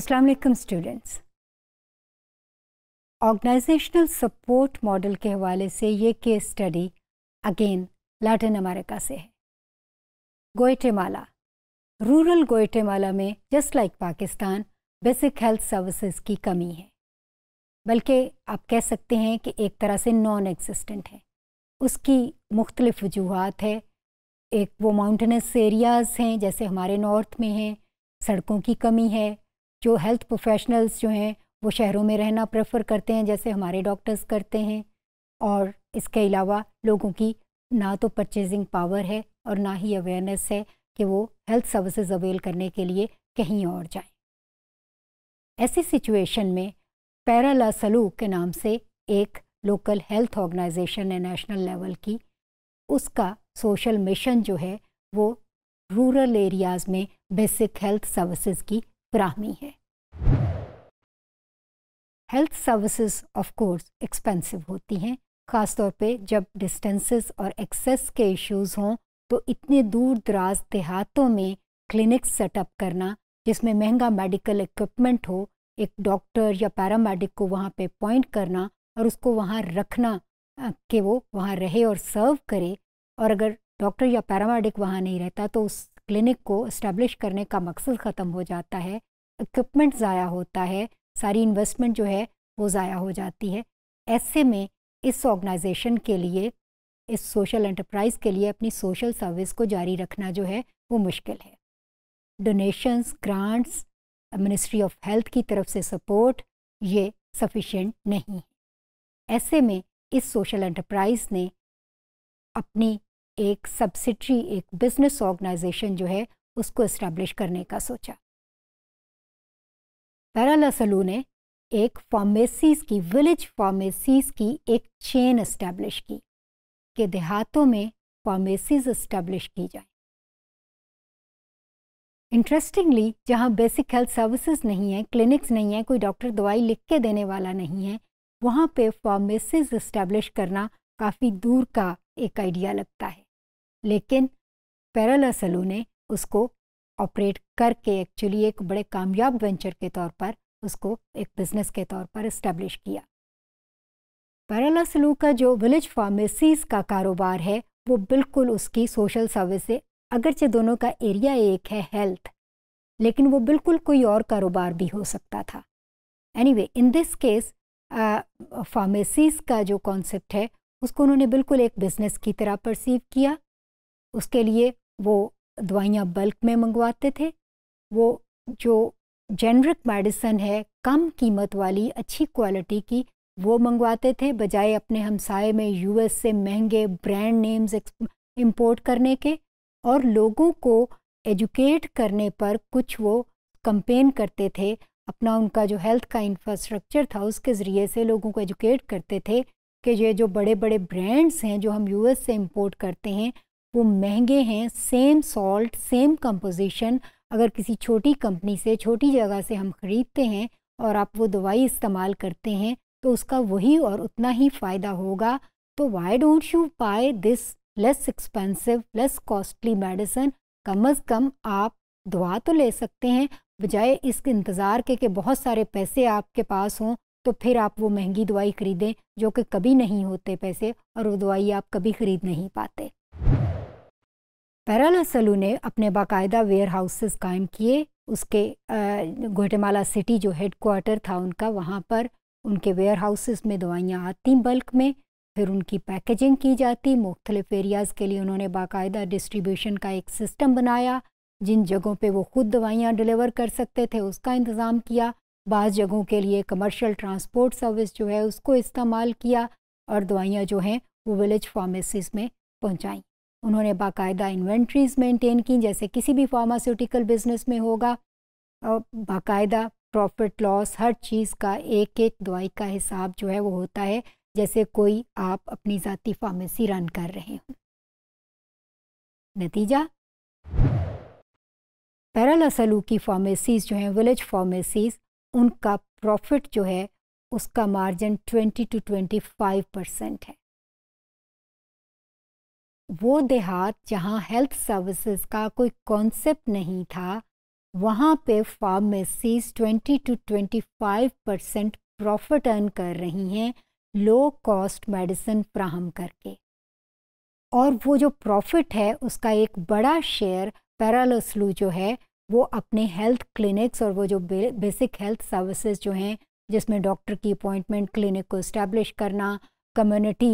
अस्सलाम वालेकुम students organisational support model के हवाले से ये case study again Latin America से है गोयटेमाला रूरल गोयटेमाला में just like Pakistan basic health services की कमी है बल्कि आप कह सकते हैं कि एक तरह से नॉन एग्जिस्टेंट है उसकी मुख्तलिफ वजूहत है एक वो माउंटेनस एरियाज़ हैं जैसे हमारे नॉर्थ में हैं सड़कों की कमी है जो हेल्थ प्रोफेशनल्स जो हैं वो शहरों में रहना प्रेफर करते हैं जैसे हमारे डॉक्टर्स करते हैं और इसके अलावा लोगों की ना तो परचेजिंग पावर है और ना ही अवेयरनेस है कि वो हेल्थ सर्विसेज अवेल करने के लिए कहीं और जाएं। ऐसी सिचुएशन में पैराला सलूक के नाम से एक लोकल हेल्थ ऑर्गेनाइजेशन है नेशनल लेवल की उसका सोशल मिशन जो है वो रूरल एरियाज़ में बेसिक हेल्थ सर्विसेज की ब्राह्मी है health services of course expensive होती हैं ख़ासतौर पे जब डिस्टेंसेस और एक्सेस के इश्यूज हों तो इतने दूर दराज देहातों में क्लिनिक सेटअप करना जिसमें महंगा मेडिकल इक्विपमेंट हो एक डॉक्टर या पैरामेडिक को वहाँ पे अपॉइंट करना और उसको वहाँ रखना कि वो वहाँ रहे और सर्व करे और अगर डॉक्टर या पैरामेडिक वहाँ नहीं रहता तो उस क्लिनिक को इस्टेब्लिश करने का मकसद ख़त्म हो जाता है इक्विपमेंट ज़ाया होता है सारी इन्वेस्टमेंट जो है वो ज़ाया हो जाती है ऐसे में इस ऑर्गेनाइजेशन के लिए इस सोशल एंटरप्राइज के लिए अपनी सोशल सर्विस को जारी रखना जो है वो मुश्किल है donations grants ministry of health की तरफ से सपोर्ट ये सफिशेंट नहीं है ऐसे में इस सोशल एंटरप्राइज ने अपनी एक सब्सिडरी एक बिजनेस ऑर्गेनाइजेशन जो है उसको इस्टेब्लिश करने का सोचा पैराला सलू ने एक फार्मेसीज की विलेज फार्मेसीज की एक चेन इस्टेब्लिश की कि देहातों में फार्मेसीज इस्टेब्लिश की जाए इंटरेस्टिंगली जहाँ बेसिक हेल्थ सर्विसेज नहीं है क्लिनिक्स नहीं है कोई डॉक्टर दवाई लिख के देने वाला नहीं है वहाँ पे फार्मेसीज इस्टेब्लिश करना काफ़ी दूर का एक आइडिया लगता है लेकिन पैरल सलू ने उसको ऑपरेट करके एक्चुअली एक बड़े कामयाब वेंचर के तौर पर उसको एक बिजनेस के तौर पर इस्टेब्लिश किया पैरला सलू का जो विलेज फार्मेसीज का कारोबार है वो बिल्कुल उसकी सोशल सर्विस से अगरचे दोनों का एरिया एक है हेल्थ लेकिन वो बिल्कुल कोई और कारोबार भी हो सकता था anyway in this case pharmacies का जो कॉन्सेप्ट है उसको उन्होंने बिल्कुल एक बिजनेस की तरह परसीव किया उसके लिए वो दवाइयाँ बल्क में मंगवाते थे वो जो जेनरिक मेडिसन है कम कीमत वाली अच्छी क्वालिटी की वो मंगवाते थे बजाय अपने हमसाए में यूएस से महंगे ब्रांड नेम्स इंपोर्ट करने के और लोगों को एजुकेट करने पर कुछ वो कंपेन करते थे अपना उनका जो हेल्थ का इंफ्रास्ट्रक्चर था उसके ज़रिए से लोगों को एजुकेट करते थे कि ये जो बड़े बड़े ब्रांड्स हैं जो हम यूएस से इंपोर्ट करते हैं वो महंगे हैं सेम सॉल्ट सेम कंपोजिशन अगर किसी छोटी कंपनी से छोटी जगह से हम ख़रीदते हैं और आप वो दवाई इस्तेमाल करते हैं तो उसका वही और उतना ही फ़ायदा होगा तो why don't you buy this less expensive less costly medicine कम अज़ कम आप दवा तो ले सकते हैं बजाय इस इंतज़ार के कि बहुत सारे पैसे आपके पास हों तो फिर आप वो महंगी दवाई ख़रीदें जो कि कभी नहीं होते पैसे और वो दवाई आप कभी ख़रीद नहीं पाते पैराला सलू ने अपने बाकायदा वेयर हाउसेस कायम किए उसके गोटेमाला सिटी जो हेड क्वार्टर था उनका वहाँ पर उनके वेयर हाउसेस में दवाइयाँ आती बल्क में फिर उनकी पैकेजिंग की जाती मुख्तलिफ एरियाज़ के लिए उन्होंने बाकायदा डिस्ट्रीब्यूशन का एक सिस्टम बनाया जिन जगहों पे वो ख़ुद दवाइयाँ डिलीवर कर सकते थे उसका इंतज़ाम किया बाज़ जगहों के लिए कमर्शियल ट्रांसपोर्ट सर्विस जो है उसको इस्तेमाल किया और दवाइयाँ जो हैं वो विलेज फार्मेसीज़ में पहुँचाईं उन्होंने बाकायदा इन्वेंट्रीज मेंटेन की जैसे किसी भी फार्मास्यूटिकल बिजनेस में होगा बाकायदा प्रॉफिट लॉस हर चीज़ का एक एक दवाई का हिसाब जो है वो होता है जैसे कोई आप अपनी ज़ाती फार्मेसी रन कर रहे हो नतीजा पैरालसलू की फार्मेसीज़ जो हैं विलेज फार्मेसीज़ उनका प्रॉफिट जो है उसका मार्जिन 20 टू 25 परसेंट है वो देहात जहाँ हेल्थ सर्विसेज का कोई कॉन्सेप्ट नहीं था वहाँ पे pharmacies 20 to 25 percent profit earn कर रही हैं लो कॉस्ट मेडिसिन फ्राहम करके और वो जो प्रॉफिट है उसका एक बड़ा शेयर पैरालोसलू जो है वो अपने हेल्थ क्लिनिक्स और वो जो बेसिक हेल्थ सर्विसेज जो हैं जिसमें डॉक्टर की अपॉइंटमेंट क्लिनिक को इस्टेब्लिश करना कम्युनिटी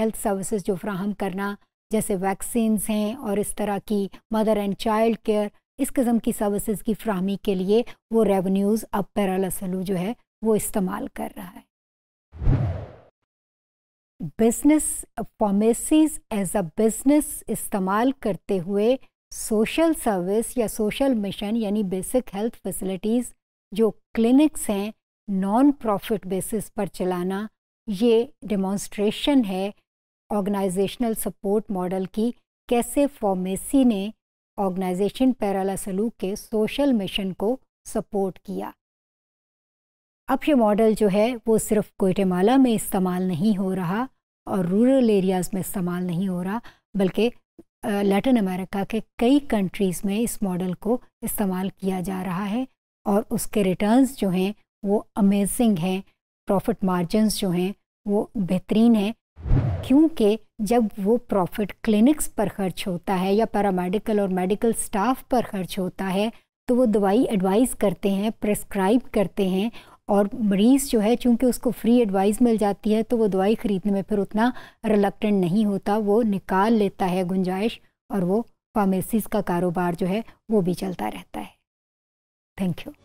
हेल्थ सर्विसेज जो फ्राहम करना जैसे वैक्सीन्स हैं और इस तरह की मदर एंड चाइल्ड केयर इस किस्म की सर्विसेज की फ्राहमी के लिए वो रेवन्यूज़ अब पैरालसलू जो है वो इस्तेमाल कर रहा है business pharmacies as a business इस्तेमाल करते हुए सोशल सर्विस या सोशल मिशन यानी बेसिक हेल्थ फैसिलिटीज़ जो क्लिनिक्स हैं नॉन प्रॉफिट बेसिस पर चलाना ये डेमॉन्स्ट्रेशन है ऑर्गेनाइजेशनल सपोर्ट मॉडल की कैसे फॉर्मेसी ने ऑर्गेनाइजेशन पैराला सलूक के सोशल मिशन को सपोर्ट किया अब ये मॉडल जो है वो सिर्फ कोयटेमाला में इस्तेमाल नहीं हो रहा और रूरल एरियाज़ में इस्तेमाल नहीं हो रहा बल्कि लैटिन अमेरिका के कई कंट्रीज़ में इस मॉडल को इस्तेमाल किया जा रहा है और उसके रिटर्न्स जो हैं वो अमेजिंग हैं प्रॉफिट मार्जिन जो हैं वो बेहतरीन हैं क्योंकि जब वो प्रॉफिट क्लिनिक्स पर खर्च होता है या पैरामेडिकल और मेडिकल स्टाफ पर खर्च होता है तो वो दवाई एडवाइस करते हैं प्रेस्क्राइब करते हैं और मरीज़ जो है चूँकि उसको फ्री एडवाइस मिल जाती है तो वो दवाई ख़रीदने में फिर उतना रिलक्टेंट नहीं होता वो निकाल लेता है गुंजाइश और वो फार्मेसीज़ का कारोबार जो है वो भी चलता रहता है थैंक यू